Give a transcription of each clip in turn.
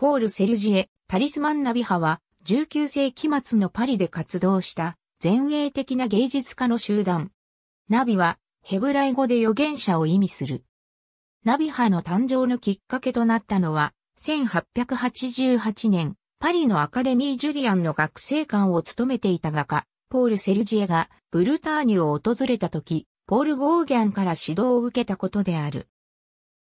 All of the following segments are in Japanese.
ポール・セルジエ、タリスマン・ナビハは、19世紀末のパリで活動した前衛的な芸術家の集団。ナビはヘブライ語で預言者を意味する。ナビハの誕生のきっかけとなったのは、1888年、パリのアカデミー・ジュリアンの学生館を務めていた画家、ポール・セルジエがブルターニュを訪れた時、ポール・ゴーギャンから指導を受けたことである。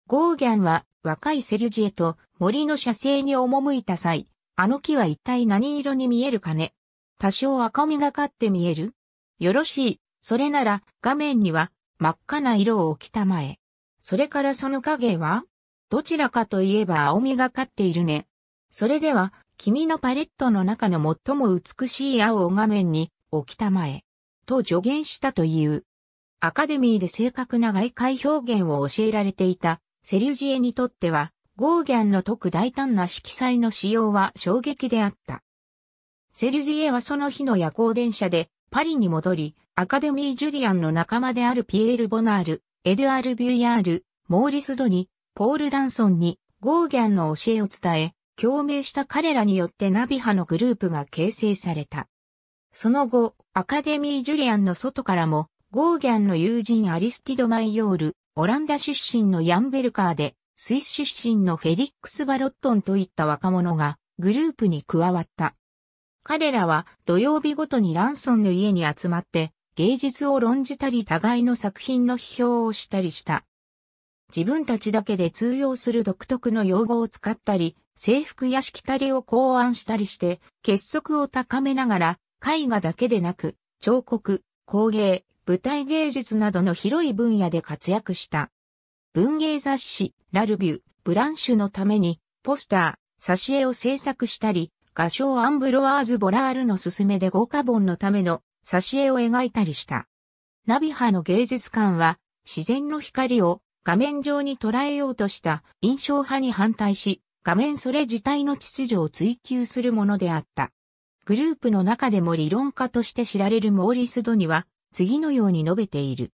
ゴーギャンは若いセルジエと森の射精に赴いた際、あの木は一体何色に見えるかね多少赤みがかって見えるよろしい。それなら画面には真っ赤な色を置きたまえ。それからその影はどちらかといえば青みがかっているね。それでは君のパレットの中の最も美しい青を画面に置きたまえ。と助言したという。アカデミーで正確な外界表現を教えられていたセリュジエにとってはゴーギャンの特く大胆な色彩の使用は衝撃であった。セルジエはその日の夜行電車でパリに戻り、アカデミー・ジュリアンの仲間であるピエール・ボナール、エドゥアール・ビュイヤール、モーリス・ドニ、ポール・ランソンにゴーギャンの教えを伝え、共鳴した彼らによってナビ派のグループが形成された。その後、アカデミー・ジュリアンの外からも、ゴーギャンの友人アリスティド・マイヨール、オランダ出身のヤンベルカーで、スイス出身のフェリックス・バロットンといった若者がグループに加わった。彼らは土曜日ごとにランソンの家に集まって芸術を論じたり互いの作品の批評をしたりした。自分たちだけで通用する独特の用語を使ったり、制服やしきたりを考案したりして、結束を高めながら、絵画だけでなく、彫刻、工芸、舞台芸術などの広い分野で活躍した。文芸雑誌、ラルビュー、ブランシュのために、ポスター、挿絵を制作したり、画商アンブロワーズ・ボラールの勧めで豪華本のための挿絵を描いたりした。ナビハの芸術館は、自然の光を画面上に捉えようとした印象派に反対し、画面それ自体の秩序を追求するものであった。グループの中でも理論家として知られるモーリス・ドには、次のように述べている。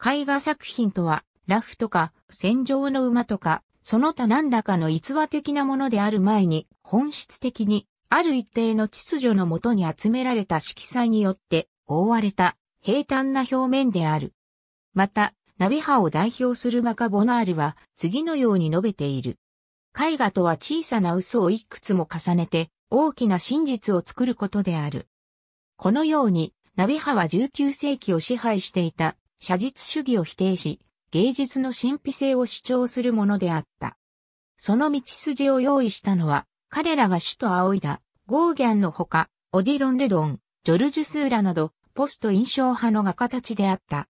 絵画作品とは、ラフとか、戦場の馬とか、その他何らかの逸話的なものである前に、本質的に、ある一定の秩序のもとに集められた色彩によって覆われた平坦な表面である。また、ナビ派を代表する画家ボナールは次のように述べている。絵画とは小さな嘘をいくつも重ねて大きな真実を作ることである。このように、ナビ派は19世紀を支配していた写実主義を否定し、芸術の神秘性を主張するものであった。その道筋を用意したのは、彼らが死と仰いだ、ゴーギャンのほか、オディロン・ルドン、ジョルジュ・スーラなど、ポスト印象派の画家たちであった。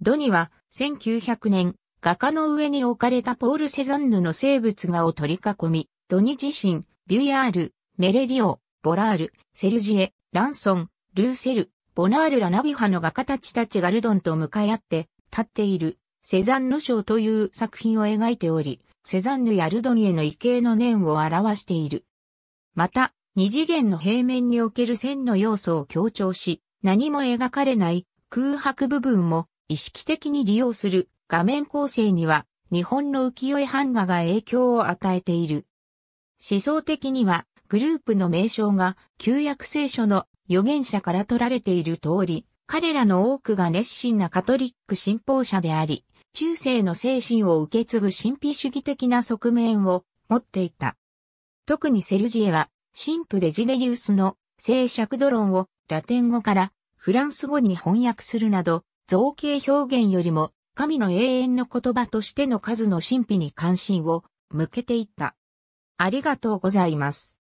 ドニは、1900年、画家の上に置かれたポール・セザンヌの生物画を取り囲み、ドニ自身、ビュヤール、メレリオ、ボラール、セルジエ、ランソン、ルーセル、ボナール・ラナビハの画家たちたちがルドンと向かい合って、立っているセザンヌ賞という作品を描いており、セザンヌやルドニエの異形の念を表している。また、二次元の平面における線の要素を強調し、何も描かれない空白部分も意識的に利用する画面構成には日本の浮世絵版画が影響を与えている。思想的にはグループの名称が旧約聖書の預言者から取られている通り、彼らの多くが熱心なカトリック信奉者であり、中世の精神を受け継ぐ神秘主義的な側面を持っていた。特にセルジエは、神父デジネリウスの聖釈ドロンをラテン語からフランス語に翻訳するなど、造形表現よりも神の永遠の言葉としての数の神秘に関心を向けていった。ありがとうございます。